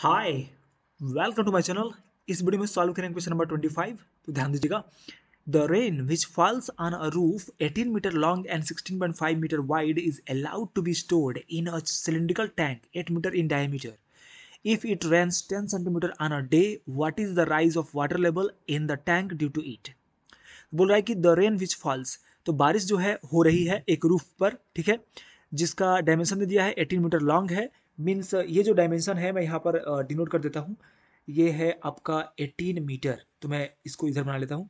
hi welcome to my channel इस video में solve करेंगे क्वेश्चन नंबर 25 तो ध्यान दीजिएगा the rain which falls on a roof 18 metre long and 16.5 metre wide is allowed to be stored in a cylindrical tank 8 metre in diameter if it rains 10 centimetre on a day what is the rise of water level in the tank due to it बोल रहा है कि the rain which false तो बारिश जो है हो रही है एक रूफ पर ठीक है जिसका डायमेंशन दे दिया है 18 मीटर लॉन्ग है मीन्स uh, ये जो डायमेंशन है मैं यहाँ पर डिनोट uh, कर देता हूँ ये है आपका 18 मीटर तो मैं इसको इधर बना लेता हूँ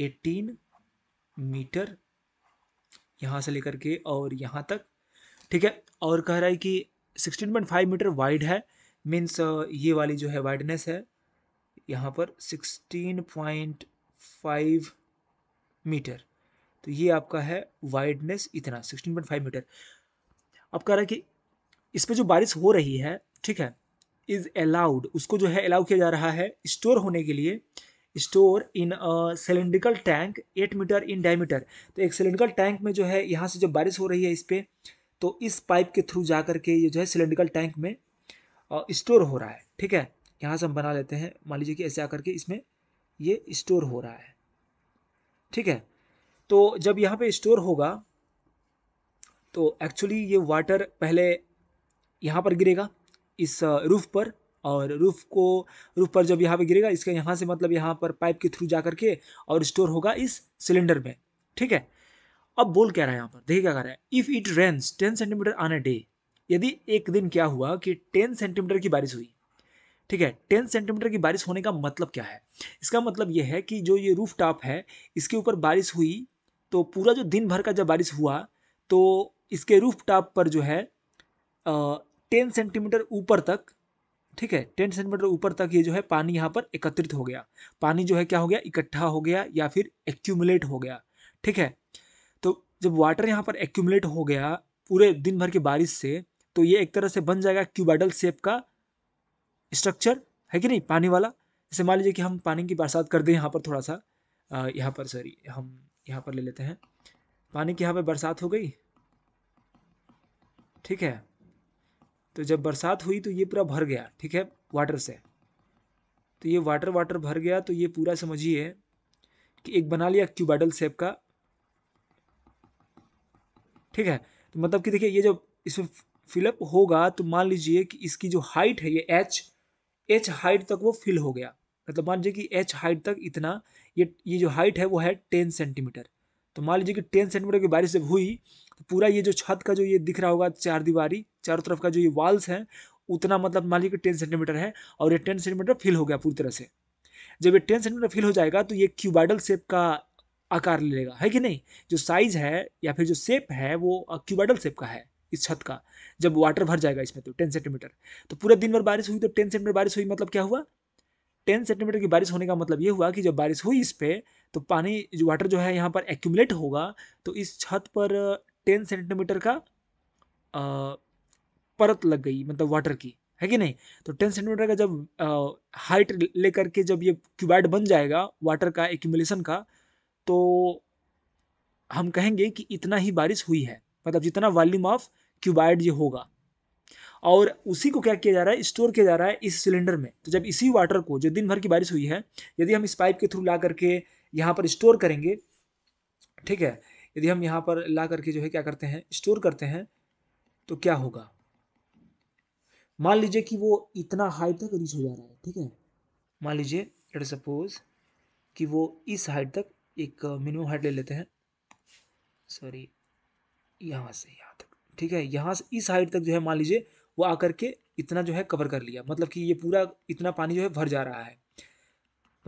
18 मीटर यहाँ से लेकर के और यहाँ तक ठीक है और कह रहा है कि 16.5 मीटर वाइड है मीन्स uh, ये वाली जो है वाइडनेस है यहाँ पर 16.5 मीटर तो ये आपका है वाइडनेस इतना 16.5 मीटर अब कह रहा है कि इस पर जो बारिश हो रही है ठीक है इज अलाउड उसको जो है अलाउ किया जा रहा है स्टोर होने के लिए store in cylindrical tank eight metre in diameter तो एक सिलेंड्रिकल टैंक में जो है यहाँ से जब बारिश हो रही है इस पर तो इस पाइप के थ्रू जा कर के ये जो है सिलेंड्रिकल टैंक में स्टोर हो रहा है ठीक है यहाँ से हम बना लेते हैं मान लीजिए कि ऐसे आकर के इसमें ये स्टोर हो रहा है ठीक है तो जब यहाँ पे स्टोर होगा तो एक्चुअली ये वाटर पहले यहाँ पर गिरेगा इस रूफ़ पर और रूफ़ को रूफ़ पर जब यहाँ पे गिरेगा इसका यहाँ से मतलब यहाँ पर पाइप के थ्रू जा करके और स्टोर होगा इस सिलेंडर में ठीक है अब बोल क्या रहा है यहाँ पर देखिए क्या कह रहा है if it rains ten centimetre on a day यदि एक दिन क्या हुआ कि टेन सेंटीमीटर की बारिश हुई ठीक है टेन सेंटीमीटर की बारिश होने का मतलब क्या है इसका मतलब यह है कि जो ये रूफ टॉप है इसके ऊपर बारिश हुई तो पूरा जो दिन भर का जब बारिश हुआ तो इसके रूफ टॉप पर जो है टेन सेंटीमीटर ऊपर तक ठीक है टेन सेंटीमीटर ऊपर तक ये जो है पानी यहाँ पर एकत्रित हो गया पानी जो है क्या हो गया इकट्ठा हो गया या फिर एक्यूमुलेट हो गया ठीक है तो जब वाटर यहाँ पर एक्यूमुलेट हो गया पूरे दिन भर की बारिश से तो ये एक तरह से बन जाएगा क्यूबाइडल शेप का स्ट्रक्चर है कि नहीं पानी वाला जैसे मान लीजिए कि हम पानी की बरसात कर दें यहाँ पर थोड़ा सा यहाँ पर सॉरी हम यहाँ पर ले लेते हैं पानी की यहाँ पर बरसात हो गई ठीक है तो जब बरसात हुई तो ये पूरा भर गया ठीक है वाटर से तो ये वाटर वाटर भर गया तो ये पूरा समझिए कि एक बना लिया क्यूबाइडल सेप का ठीक है तो मतलब कि देखिए ये जब इसमें फिलअप होगा तो मान लीजिए कि इसकी जो हाइट है ये एच एच हाइट तक वो फिल हो गया मतलब मान लीजिए कि एच हाइट तक इतना ये ये जो हाइट है वो है टेन सेंटीमीटर तो मान लीजिए कि टेन सेंटीमीटर की बारिश जब हुई तो पूरा ये जो छत का जो ये दिख रहा होगा चार दीवारी चारों तरफ का जो ये वाल्स है उतना मतलब मान लीजिए टेन सेंटीमीटर है और ये टेन सेंटीमीटर फिल हो गया पूरी तरह से जब ये टेन सेंटीमीटर फिल हो जाएगा तो ये क्यूबाइडल शेप का आकार ले लेगा है कि नहीं जो साइज है या फिर जो शेप है वो क्यूबाइडल शेप का है इस छत का जब वाटर भर जाएगा इसमें तो टेन सेंटीमीटर तो पूरा दिन भर बारिश हुई तो टेन सेंटीमीटर बारिश हुई मतलब क्या हुआ टेन सेंटीमीटर की बारिश होने का मतलब ये हुआ कि जब बारिश हुई इस पर तो पानी जो वाटर जो है यहाँ पर एक्यूमलेट होगा तो इस छत पर टेन सेंटीमीटर का आ, परत लग गई मतलब वाटर की है कि नहीं तो टेन सेंटीमीटर का जब आ, हाइट लेकर के जब ये क्यूबाइड बन जाएगा वाटर का एक्यूमुलेशन का तो हम कहेंगे कि इतना ही बारिश हुई है मतलब जितना वॉल्यूम ऑफ क्यूबाइड ये होगा और उसी को क्या किया जा रहा है स्टोर किया जा रहा है इस सिलेंडर में तो जब इसी वाटर को जो दिन भर की बारिश हुई है यदि हम इस पाइप के थ्रू ला करके यहाँ पर स्टोर करेंगे ठीक है यदि हम यहाँ पर ला करके जो है क्या करते हैं स्टोर करते हैं तो क्या होगा मान लीजिए कि वो इतना हाइट तक रीच हो जा रहा है ठीक है मान लीजिए लेट सपोज कि वो इस हाइट तक एक मिनिमम uh, हाइट ले लेते हैं सॉरी यहाँ से यहाँ तक ठीक है यहाँ से इस हाइट तक जो है मान लीजिए वो आकर के इतना जो है कवर कर लिया मतलब कि ये पूरा इतना पानी जो है भर जा रहा है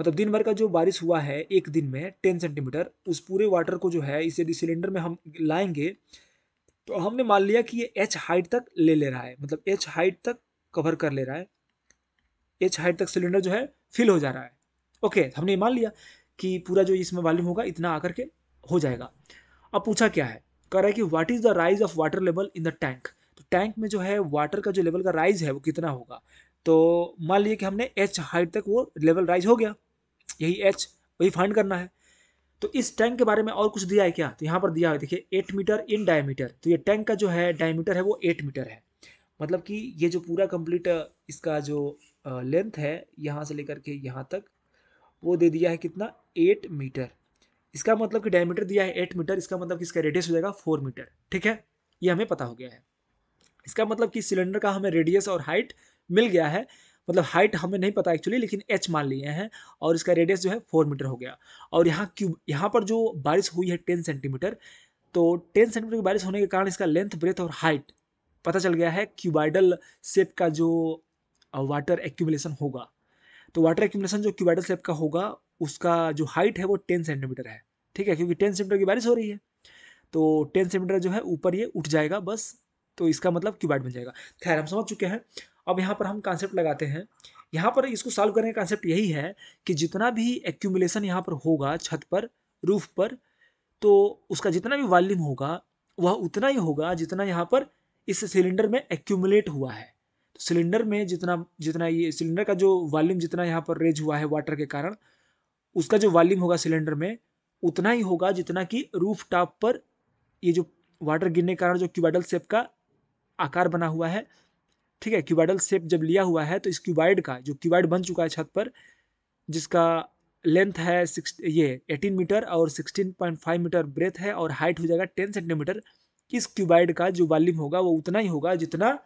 मतलब दिन भर का जो बारिश हुआ है एक दिन में टेन सेंटीमीटर उस पूरे वाटर को जो है इस यदि सिलेंडर में हम लाएंगे तो हमने मान लिया कि ये एच हाइट तक ले ले रहा है मतलब एच हाइट तक कवर कर ले रहा है एच हाइट तक सिलेंडर जो है फिल हो जा रहा है ओके हमने ये मान लिया कि पूरा जो इसमें वॉल्यूम होगा इतना आकर के हो जाएगा अब पूछा क्या है कह रहा है कि what is the rise of water level in the tank तो टैंक में जो है वाटर का जो लेवल का राइज है वो कितना होगा तो मान लिया कि हमने एच हाइट तक वो लेवल राइज हो गया यही एच वही फाइंड करना है तो इस टैंक के बारे में और कुछ दिया है क्या तो यहाँ पर दिया है देखिए एट मीटर इन डायमीटर तो ये टैंक का जो है डायमीटर है वो एट मीटर है मतलब कि ये जो पूरा कंप्लीट इसका जो लेंथ है यहाँ से लेकर के यहाँ तक वो दे दिया है कितना एट मीटर इसका मतलब कि डायमीटर दिया है एट मीटर इसका मतलब कि इसका रेडियस हो जाएगा फोर मीटर ठीक है ये हमें पता हो गया है इसका मतलब कि सिलेंडर का हमें रेडियस और हाइट मिल गया है मतलब हाइट हमें नहीं पता एक्चुअली लेकिन एच मान लिए हैं और इसका रेडियस जो है फोर मीटर हो गया और यहाँ क्यूब यहाँ पर जो बारिश हुई है टेन सेंटीमीटर तो टेन सेंटीमीटर की बारिश होने के कारण इसका लेंथ ब्रेथ और हाइट पता चल गया है क्यूबाइडल शेप का जो वाटर एक्यूमुलेशन होगा तो वाटर एक्यूमुलेशन जो क्यूबाइडल शेप का होगा उसका जो हाइट है वो टेन सेंटीमीटर है ठीक है क्योंकि टेन सेंटीमीटर की बारिश हो रही है तो टेन सेंटीमीटर जो है ऊपर ये उठ जाएगा बस तो इसका मतलब क्यूबाइड बन जाएगा खैर हम समझ चुके हैं अब यहाँ पर हम कॉन्सेप्ट लगाते हैं यहाँ पर इसको सॉल्व करने का कॉन्सेप्ट यही है कि जितना भी एक्यूमुलेशन यहाँ पर होगा छत पर रूफ पर तो उसका जितना भी वॉल्यूम होगा वह उतना ही होगा जितना यहाँ पर इस सिलेंडर में एक्यूमुलेट हुआ है तो सिलेंडर में जितना जितना ये सिलेंडर का जो वॉल्यूम जितना यहाँ पर रेज हुआ है वाटर के कारण उसका जो वॉल्यूम होगा सिलेंडर में उतना ही होगा जितना कि रूफ टॉप पर ये जो वाटर गिरने के कारण जो क्यूबाइडल सेप का आकार बना हुआ है ठीक है क्यूबाइडल सेप जब लिया हुआ है तो इस क्यूबाइड का जो क्यूबाइड बन चुका है छत पर जिसका लेंथ है सिक्स ये एटीन मीटर और sixteen point five metre breadth है और हाइट हो जाएगा टेन सेंटीमीटर इस क्यूबाइड का जो वॉल्यूम होगा वो उतना ही होगा जितना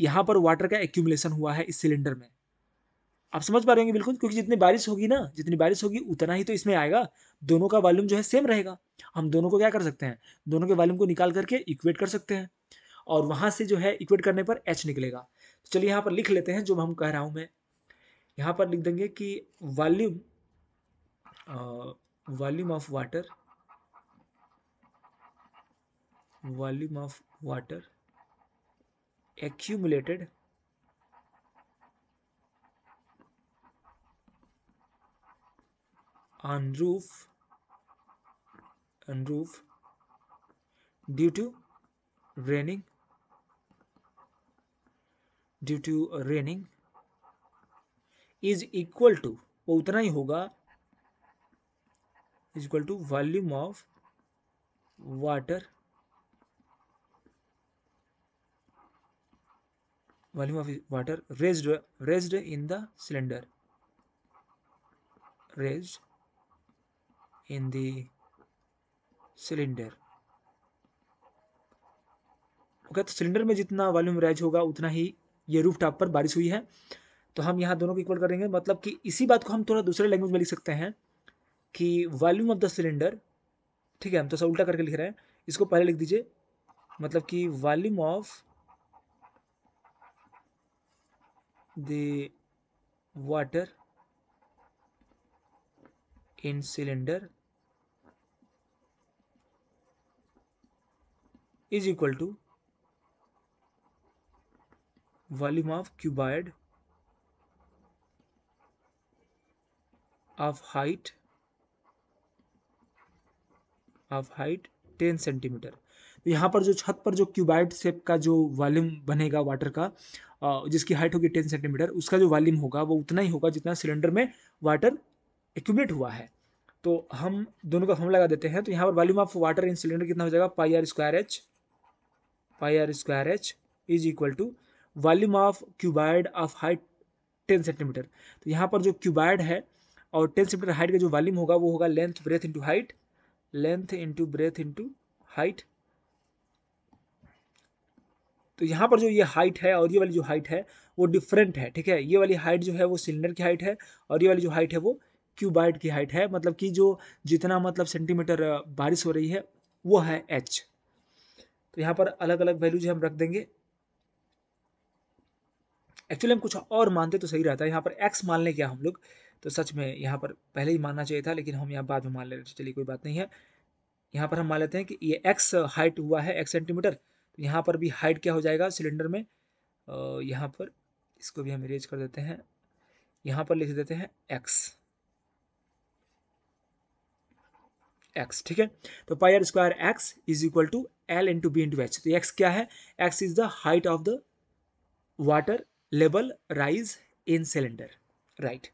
यहाँ पर वाटर का एक्यूमुलेशन हुआ है इस सिलेंडर में आप समझ पा रहे होंगे बिल्कुल क्योंकि जितनी बारिश होगी ना जितनी बारिश होगी उतना ही तो इसमें आएगा दोनों का वॉल्यूम जो है सेम रहेगा हम दोनों को क्या कर सकते हैं दोनों के वॉल्यूम को निकाल करके इक्वेट कर सकते हैं और वहां से जो है इक्वेट करने पर एच निकलेगा तो चलिए यहाँ पर लिख लेते हैं जो हम कह रहा हूँ मैं यहाँ पर लिख देंगे कि volume volume of water volume of water accumulated on roof on roof due to raining due to raining is equal to वो उतना ही होगा is equal to volume of water volume of water raised raise in the cylinder raised in the cylinder okay तो cylinder में जितना volume raise होगा उतना ही ये रूफ टॉप पर बारिश हुई है तो हम यहाँ दोनों को इक्वल करेंगे मतलब कि इसी बात को हम थोड़ा दूसरे लैंग्वेज में लिख सकते हैं कि वॉल्यूम ऑफ द सिलेंडर ठीक है हम तो सब उल्टा करके लिख रहे हैं इसको पहले लिख दीजिए मतलब कि volume of the water in cylinder is equal to of cuboid of height of height 10 centimetre तो यहाँ पर जो छत पर जो क्यूबाइड शेप का जो वॉल्यूम बनेगा वाटर का जिसकी हाइट होगी 10 सेंटीमीटर उसका जो वॉल्यूम होगा वो उतना ही होगा जितना सिलेंडर में वाटर एक्यूबलेट हुआ है तो हम दोनों का हम लगा देते हैं तो यहाँ पर volume of water in cylinder कितना हो जाएगा pi r square h pi r square h is equal to volume of cuboid of height ten centimetre तो यहाँ पर जो क्यूबाइड है और टेन सेंटीमीटर हाइट का जो वॉल्यूम होगा वो होगा length breadth into height length into breadth into height तो यहाँ पर जो ये हाइट है और ये वाली जो हाइट है वो डिफरेंट है ठीक है ये वाली हाइट जो है वो सिलेंडर की हाइट है और ये वाली जो हाइट है वो क्यूबाइड की हाइट है मतलब कि जो जितना मतलब सेंटीमीटर बारिश हो रही है वो है एच तो यहाँ पर अलग अलग वैल्यूज हम रख देंगे एक्चुअली हम कुछ और मानते तो सही रहता है यहाँ पर एक्स मान लें क्या हम लोग तो सच में यहाँ पर पहले ही मानना चाहिए था लेकिन हम यहाँ बाद में मान ले चलिए कोई बात नहीं है यहाँ पर हम मान लेते हैं कि ये एक्स हाइट हुआ है एक्स सेंटीमीटर तो यहाँ पर भी हाइट क्या हो जाएगा सिलेंडर में यहाँ पर इसको भी हम इरेज कर देते हैं यहाँ पर लिख देते हैं एक्स एक्स ठीक है तो pi r square x is equal to l into b into h तो एक्स क्या है x is the height of the water level rise in cylinder right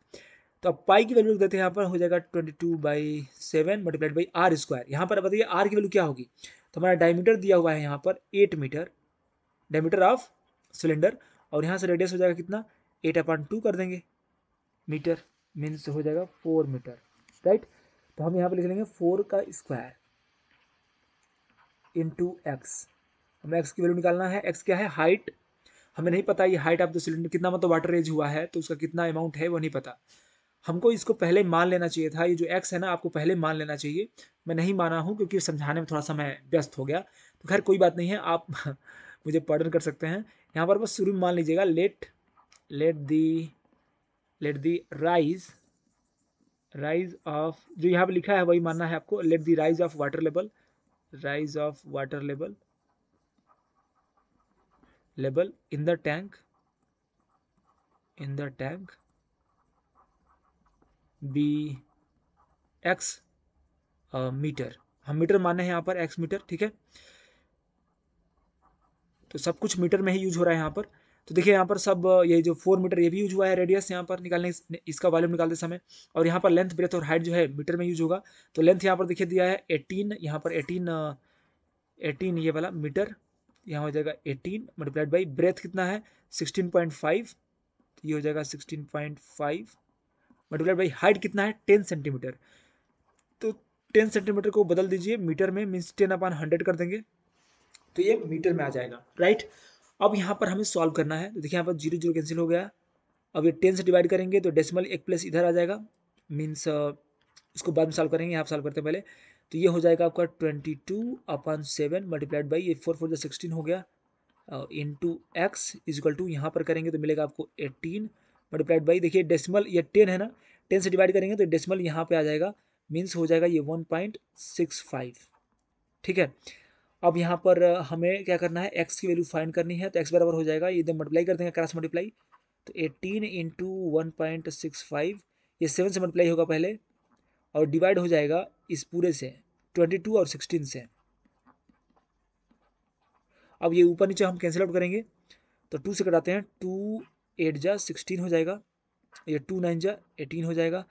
तो अब पाई की वैल्यू लिख देते हैं यहाँ पर हो जाएगा twenty two by seven multiplied by r square यहाँ पर बताइए आर की वैल्यू क्या होगी तो हमारा डायमीटर दिया हुआ है यहाँ पर eight metre diameter of cylinder और यहाँ से रेडियस हो जाएगा कितना एट अपॉन टू कर देंगे मीटर मीन्स हो जाएगा फोर मीटर राइट तो हम यहाँ पर लिख लेंगे फोर का स्क्वायर इन टू एक्स हमें एक्स की वैल्यू निकालना है एक्स क्या है हाइट हमें नहीं पता ये हाइट ऑफ द सिलेंडर कितना मतलब वाटर एज हुआ है तो उसका कितना अमाउंट है वो नहीं पता हमको इसको पहले मान लेना चाहिए था ये जो एक्स है ना आपको पहले मान लेना चाहिए मैं नहीं माना हूँ क्योंकि समझाने में थोड़ा समय व्यस्त हो गया तो खैर कोई बात नहीं है आप मुझे पर्डन कर सकते हैं यहाँ पर बस शुरू में मान लीजिएगा let let the let the rise rise of जो यहाँ पर लिखा है वही मानना है आपको let the rise of water level rise of water level level in the tank in the tank b x metre uh, हम मीटर माने हैं यहाँ पर एक्स मीटर ठीक है तो सब कुछ मीटर में ही यूज हो रहा है यहाँ पर तो देखिए यहाँ पर सब uh, ये जो फोर मीटर ये भी यूज हुआ है रेडियस यहाँ पर निकालने इसका वॉल्यूम निकालते समय और यहाँ पर लेंथ ब्रेथ और हाइट जो है मीटर में यूज होगा तो लेंथ यहाँ पर देखिए दिया है एटीन यहाँ पर एटीन एटीन uh, ये वाला मीटर यहाँ हो जाएगा 18 मल्टीप्लाइड बाई ब्रेथ कितना है 16.5 तो ये हो जाएगा 16.5 मल्टीप्लाइड बाई हाइट कितना है 10 सेंटीमीटर तो 10 सेंटीमीटर को बदल दीजिए मीटर में मीन्स 10 अपान हंड्रेड कर देंगे तो ये मीटर में आ जाएगा राइट अब यहाँ पर हमें सॉल्व करना है तो देखिए यहाँ पर जीरो जीरो कैंसिल हो गया अब ये टेन से डिवाइड करेंगे तो डेसिमल एक प्लस इधर आ जाएगा मीन्स uh, इसको बाद में सॉल्व करेंगे यहाँ सॉल्व करते हैं पहले तो ये हो जाएगा आपका twenty two upon seven multiplied by ये फोर फोर जो सिक्सटीन हो गया into x is equal to यहाँ पर करेंगे तो मिलेगा आपको एट्टीन मल्टीप्लाइड बाई देखिए डेसिमल ये टेन है ना टेन से डिवाइड करेंगे तो डेसिमल यहाँ पे आ जाएगा मीन्स हो जाएगा ये वन पॉइंट सिक्स फाइव ठीक है अब यहाँ पर हमें क्या करना है एक्स की वैल्यू फाइंड करनी है तो एक्स बराबर हो जाएगा ये मल्टीप्लाई कर देंगे क्रॉस मल्टीप्लाई तो eighteen into one point six five ये सेवन से मल्टीप्लाई होगा पहले और डिवाइड हो जाएगा इस पूरे से ट्वेंटी टू और सिक्सटीन से अब ये ऊपर नीचे हम कैंसिल आउट करेंगे तो टू से कटाते हैं टू एट जा सिक्सटीन हो जाएगा ये टू नाइन जा एटीन हो जाएगा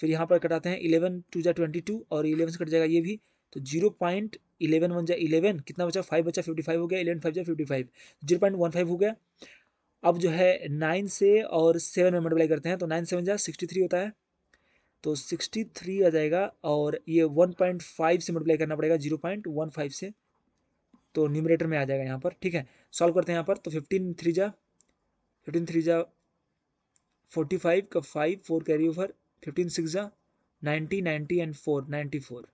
फिर यहाँ पर कटाते हैं इलेवन टू जा ट्वेंटी टू और इलेवन से कट जाएगा ये भी तो जीरो पॉइंट इलेवन वन जा इलेवन कितना बचा फाइव बचा फिफ्टी फाइव हो गया इलेवन फाइव जा fifty five zero point one five हो गया अब जो है नाइन से और सेवन में मल्टीप्लाई करते हैं तो नाइन सेवन जा सिक्सटी थ्री होता है तो सिक्सटी थ्री आ जाएगा और ये वन पॉइंट फाइव से मल्टीप्लाई करना पड़ेगा जीरो पॉइंट वन फाइव से तो न्यूमिनेटर में आ जाएगा यहाँ पर ठीक है सॉल्व करते हैं यहाँ पर तो फिफ्टीन थ्री जा फिफ्टीन थ्री जा फोर्टी फाइव का five four carry over fifteen six जा ninety ninety and four ninety four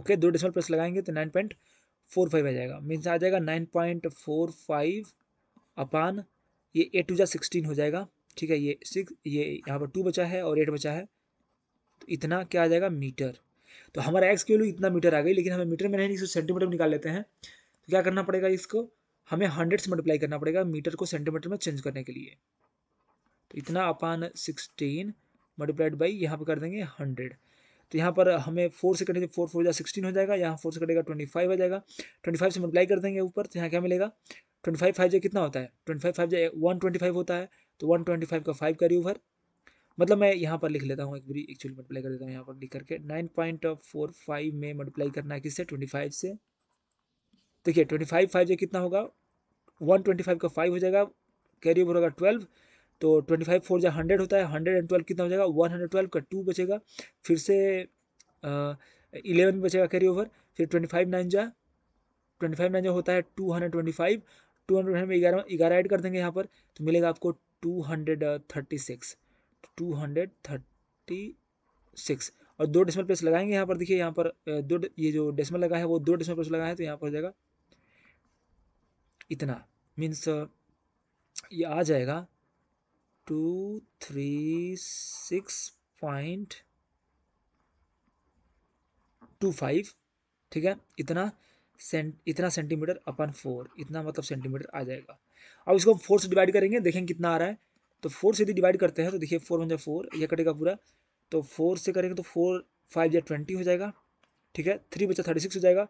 okay दो डिसमल प्लस लगाएंगे तो नाइन पॉइंट फोर फाइव आ जाएगा मीन्स आ जाएगा नाइन पॉइंट फोर फाइव अपान ये एट टू जा सिक्सटीन हो जाएगा ठीक है ये सिक्स ये यहाँ पर टू बचा है और एट बचा है तो इतना क्या आ जाएगा मीटर तो हमारा एक्स की इतना मीटर आ गई लेकिन हमें मीटर में नहीं इसको सेंटीमीटर निकाल लेते हैं तो क्या करना पड़ेगा इसको हमें हंड्रेड से मल्टीप्लाई करना पड़ेगा मीटर को सेंटीमीटर में चेंज करने के लिए तो इतना अपान सिक्सटीन मल्टीप्लाइड बाई यहाँ पर कर देंगे हंड्रेड तो यहाँ पर हमें फोर से कटेंगे फोर फोर जा सिक्सटीन हो जाएगा यहाँ फोर से कटेगा ट्वेंटी फाइव आ जाएगा ट्वेंटी फाइव से मल्टीप्लाई कर देंगे ऊपर तो यहाँ क्या मिलेगा ट्वेंटी फाइव फाइव जो कितना होता है ट्वेंटी फाइव फाइव जो वन ट्वेंटी फाइव होता है तो वन ट्वेंटी फाइव का फाइव कैरी ओवर मतलब मैं यहाँ पर लिख लेता हूँ एक बारी एक्चुअली मल्टीप्लाई कर देता हूँ यहाँ पर लिख करके नाइन पॉइंट फोर फाइव में मल्टीप्लाई करना है किससे ट्वेंटी फाइव से देखिए ट्वेंटी फाइव फाइव जो कितना होगा वन ट्वेंटी फाइव का फाइव हो जाएगा कैरी ओवर होगा ट्वेल्व तो ट्वेंटी फाइव फोर जहाँ हंड्रेड होता है हंड्रेड एंड ट्वेल्व कितना हो जाएगा वन हंड्रेड ट्वेल्व का टू बचेगा फिर से इलेवन बचेगा कैरी ओवर फिर ट्वेंटी फाइव नाइन जा ट्वेंटी फाइव नाइन जो होता है two hundred twenty five two hundred में ग्यारह ग्यारह ऐड कर देंगे यहाँ पर तो मिलेगा आपको two hundred thirty six two hundred thirty six और दो डेसिमल प्लेस लगाएंगे यहाँ पर देखिए यहाँ पर दो ये जो डेसिमल लगा है वो दो डेसिमल प्लेस लगा है तो यहाँ पर हो जाएगा इतना मीन्स ये आ जाएगा two three six point two five ठीक है इतना सेंट इतना सेंटीमीटर अपन फोर इतना मतलब सेंटीमीटर आ जाएगा अब इसको हम फोर से डिवाइड करेंगे देखेंगे कितना आ रहा है तो फोर से यदि डिवाइड करते हैं तो देखिए फोर वन जै फोर यह कटेगा पूरा तो फोर से करेंगे तो फोर फाइव या ट्वेंटी हो जाएगा ठीक है थ्री बचा थर्टी सिक्स हो जाएगा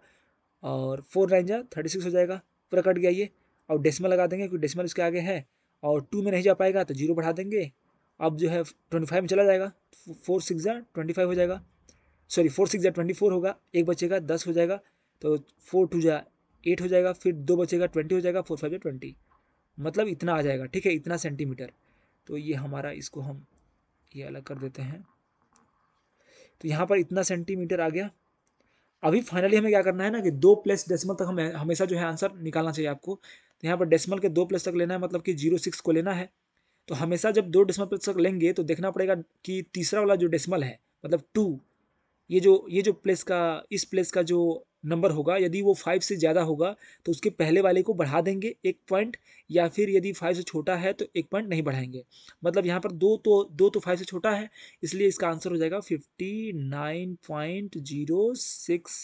और फोर नाइन जा थर्टी सिक्स हो जाएगा पूरा कट गया ये और डेसिमल लगा देंगे क्योंकि डेसिमल इसके आगे है और टू में नहीं जा पाएगा तो जीरो बढ़ा देंगे अब जो है ट्वेंटी फाइव में चला जाएगा फोर सिक्स जा ट्वेंटी फाइव हो जाएगा सॉरी फोर सिक्स जा ट्वेंटी फोर होगा एक बचेगा दस हो जाएगा तो फोर टू जा एट हो जाएगा फिर दो बचेगा ट्वेंटी हो जाएगा फोर फाइव जो ट्वेंटी मतलब इतना आ जाएगा ठीक है इतना सेंटीमीटर तो ये हमारा इसको हम ये अलग कर देते हैं तो यहाँ पर इतना सेंटीमीटर आ गया अभी फाइनली हमें क्या करना है ना कि दो प्लस डेसिमल तक हमें हमेशा जो है आंसर निकालना चाहिए आपको तो यहाँ पर डेसिमल के दो प्लस तक लेना है मतलब कि जीरो सिक्स को लेना है तो हमेशा जब दो डेसिमल प्लस तक लेंगे तो देखना पड़ेगा कि तीसरा वाला जो डेसिमल है मतलब टू ये जो ये जो प्लेस का इस प्लेस का जो नंबर होगा यदि वो फाइव से ज़्यादा होगा तो उसके पहले वाले को बढ़ा देंगे एक पॉइंट या फिर यदि फाइव से छोटा है तो एक पॉइंट नहीं बढ़ाएंगे मतलब यहाँ पर दो तो दो तो फाइव से छोटा है इसलिए इसका आंसर हो जाएगा fifty nine point zero six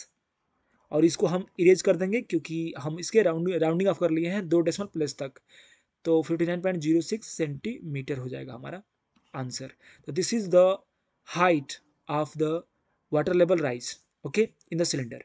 और इसको हम इरेज कर देंगे क्योंकि हम इसके राउंड राउंडिंग ऑफ कर लिए हैं दो डेसिमल प्लस तक तो fifty nine point zero six centimetre हो जाएगा हमारा आंसर तो this is the height of the water level rise okay in the cylinder